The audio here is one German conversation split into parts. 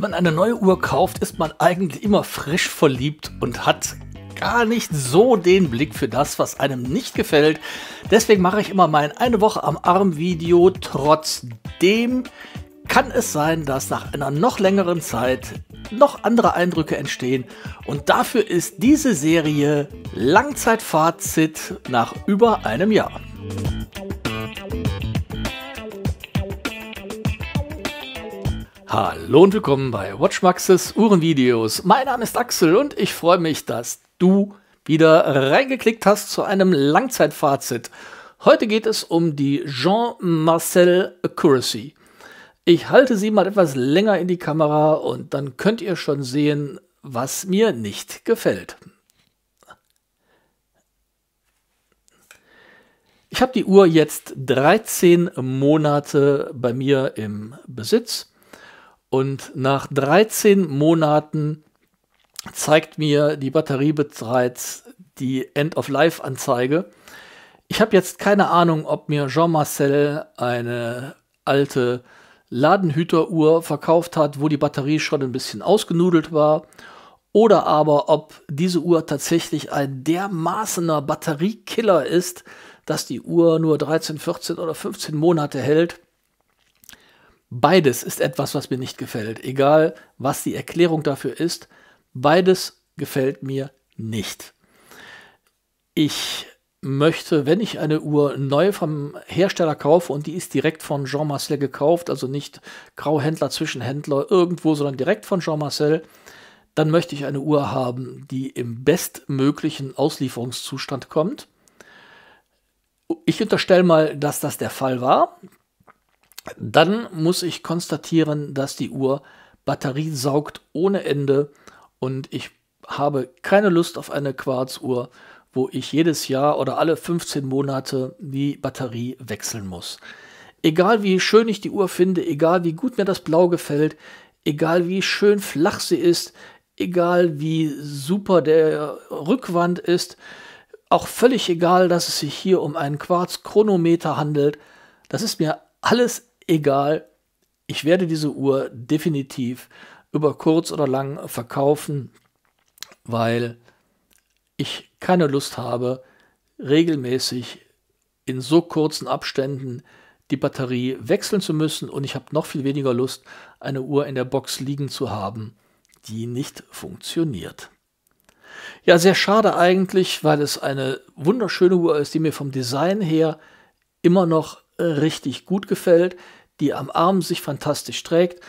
Wenn man eine neue Uhr kauft, ist man eigentlich immer frisch verliebt und hat gar nicht so den Blick für das, was einem nicht gefällt. Deswegen mache ich immer mein eine Woche am Arm Video. Trotzdem kann es sein, dass nach einer noch längeren Zeit noch andere Eindrücke entstehen. Und dafür ist diese Serie Langzeitfazit nach über einem Jahr. Hallo und willkommen bei Watchmaxes Uhrenvideos. Mein Name ist Axel und ich freue mich, dass du wieder reingeklickt hast zu einem Langzeitfazit. Heute geht es um die Jean-Marcel Accuracy. Ich halte sie mal etwas länger in die Kamera und dann könnt ihr schon sehen, was mir nicht gefällt. Ich habe die Uhr jetzt 13 Monate bei mir im Besitz und nach 13 Monaten zeigt mir die Batterie bereits die End-of-Life-Anzeige. Ich habe jetzt keine Ahnung, ob mir Jean-Marcel eine alte Ladenhüteruhr verkauft hat, wo die Batterie schon ein bisschen ausgenudelt war, oder aber ob diese Uhr tatsächlich ein dermaßener Batteriekiller ist, dass die Uhr nur 13, 14 oder 15 Monate hält Beides ist etwas, was mir nicht gefällt, egal was die Erklärung dafür ist. Beides gefällt mir nicht. Ich möchte, wenn ich eine Uhr neu vom Hersteller kaufe und die ist direkt von Jean Marcel gekauft, also nicht Grauhändler, Zwischenhändler irgendwo, sondern direkt von Jean Marcel, dann möchte ich eine Uhr haben, die im bestmöglichen Auslieferungszustand kommt. Ich unterstelle mal, dass das der Fall war. Dann muss ich konstatieren, dass die Uhr Batterie saugt ohne Ende und ich habe keine Lust auf eine Quarzuhr, wo ich jedes Jahr oder alle 15 Monate die Batterie wechseln muss. Egal wie schön ich die Uhr finde, egal wie gut mir das Blau gefällt, egal wie schön flach sie ist, egal wie super der Rückwand ist, auch völlig egal, dass es sich hier um einen Quarzchronometer handelt, das ist mir alles egal, ich werde diese Uhr definitiv über kurz oder lang verkaufen, weil ich keine Lust habe, regelmäßig in so kurzen Abständen die Batterie wechseln zu müssen und ich habe noch viel weniger Lust, eine Uhr in der Box liegen zu haben, die nicht funktioniert. Ja, sehr schade eigentlich, weil es eine wunderschöne Uhr ist, die mir vom Design her immer noch richtig gut gefällt, die am Arm sich fantastisch trägt,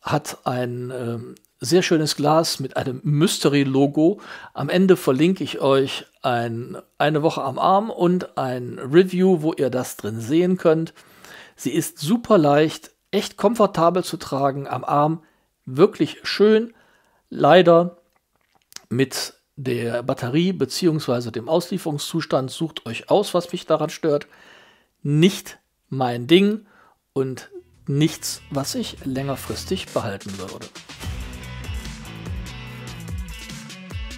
hat ein äh, sehr schönes Glas mit einem Mystery-Logo. Am Ende verlinke ich euch ein, eine Woche am Arm und ein Review, wo ihr das drin sehen könnt. Sie ist super leicht, echt komfortabel zu tragen am Arm, wirklich schön. Leider mit der Batterie bzw. dem Auslieferungszustand sucht euch aus, was mich daran stört, nicht mein Ding und nichts, was ich längerfristig behalten würde.